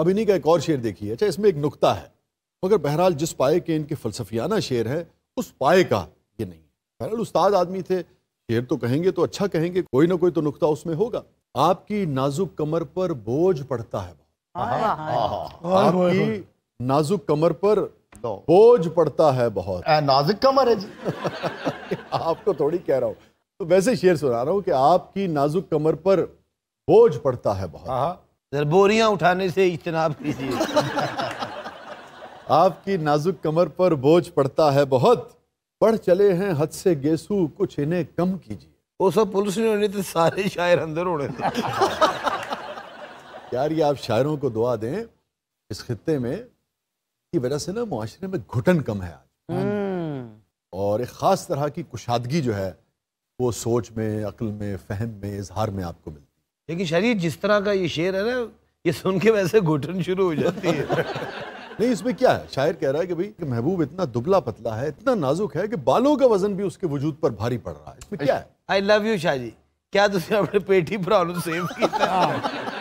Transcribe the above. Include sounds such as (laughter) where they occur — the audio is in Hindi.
अब इन्हीं का एक और शेर देखिए अच्छा इसमें एक नुकता है मगर बहरहाल जिस पाए के इनके फलसफियाना शेर है उस पाए का ये नहीं बहरहाल उस्ताद आदमी थे शेर तो कहेंगे तो अच्छा कहेंगे कोई ना कोई तो नुकता उसमें होगा आपकी नाजुक कमर पर बोझ पड़ता है हाँ, हाँ, हाँ। आपकी नाजुक कमर पर तो। बोझ पड़ता है बहुत नाजुक कमर है जी (laughs) आपको थोड़ी कह रहा हूँ तो वैसे शेर सुना रहा हूँ कि आपकी नाजुक कमर पर बोझ पड़ता है बहुत बोरियां उठाने से इजतनाब कीजिए आपकी नाजुक कमर पर बोझ पड़ता है बहुत पढ़ चले हैं हद से गेसू कुछ इन्हें कम कीजिए वो सब पुलिस ने होने तो थे सारे शायर अंदर होने थे यार ये आप शायरों को दुआ दें इस खत्े में की वजह से ना माशरे में घुटन कम है आज हम्म। और एक ख़ास तरह की कुशादगी जो है वो सोच में अकल में फहम में इजहार में आपको मिलती लेकिन शरीर जिस तरह का ये शेर है ना ये सुन के वैसे घुटन शुरू हो जाती है (laughs) नहीं इसमें क्या है शायर कह रहा है कि भाई महबूब इतना दुबला पतला है इतना नाजुक है कि बालों का वजन भी उसके वजूद पर भारी पड़ रहा है इसमें क्या है I love you Shah ji क्या तुमने अपने पेटी पर प्रॉब्लम सेव की